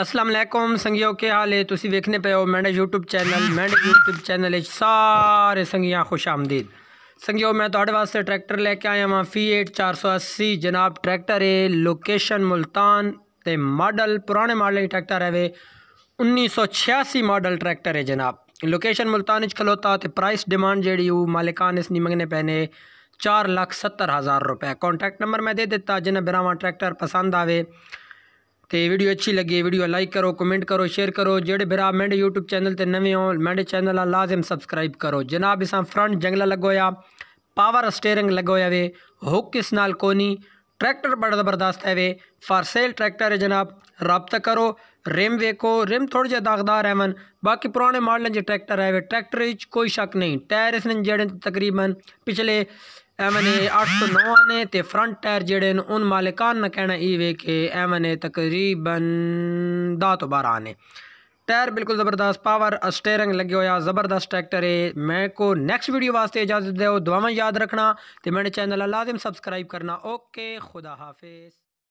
असलम संघियो के हाल है तुम वेखने पे हो मैं यूट्यूब चैनल मैं यूट्यूब चैनल सारे संघियाँ खुश आमदीद संघियो मैं थोड़े वास्ते ट्रैक्टर लेके आया वहाँ फी एट चार सौ अस्सी जनाब ट्रैक्टर है लोकेशन मुल्तान ते मॉडल पुराने मॉडल ट्रैक्टर है वे उन्नीस सौ छियासी मॉडल ट्रैक्टर है जनाब लोकेशन मुल्तान खलोता तो प्राइस डिमांड जी मालिकान इस नहीं मंगने पैने चार लख सत्तर हज़ार रुपये कॉन्टैक्ट नंबर मैं दे देता जिन्हें बिना ट्रैक्टर पसंद आए तो वीडियो अच्छी लगी वीडियो लाइक करो कमेंट करो शेयर करो जेडे भरा मैंडे यूट्यूब चैनल से नवे हो मैंडे चैनल लाजिम सब्सक्राइब करो जनाब इस फ्रंट जंगला लगोया पावर स्टेयरिंग लगोया वे हुक इस नाल कोनी ट्रैक्टर बड़ा जबरदस्त है वे फॉर सेल ट्रैक्टर है जनाब रबता करो रिम वेखो रिम थोड़े जहाँ दागदार है मन बाकी पुराने मॉडल के ट्रैक्टर है वे ट्रैक्टर कोई शक नहीं टायर इस जड़े तकरीबन पिछले एमन ए अठ सौ नवाने ते फ्रंट टायर जेड़े न उन मालिकान ना कहना इवे के एमन ए तकरीबन दा तो बारह आने टायर बिल्कुल ज़बरदस्त पावर स्टेयरिंग लगे होया ज़बरदस्त ट्रैक्टर है मैं को नैक्सट वीडियो वास्ते इजाज़त दो दुआवें याद रखना तो मेरे चैनल लाजिम सबसक्राइब करना ओके खुदा हाफिज़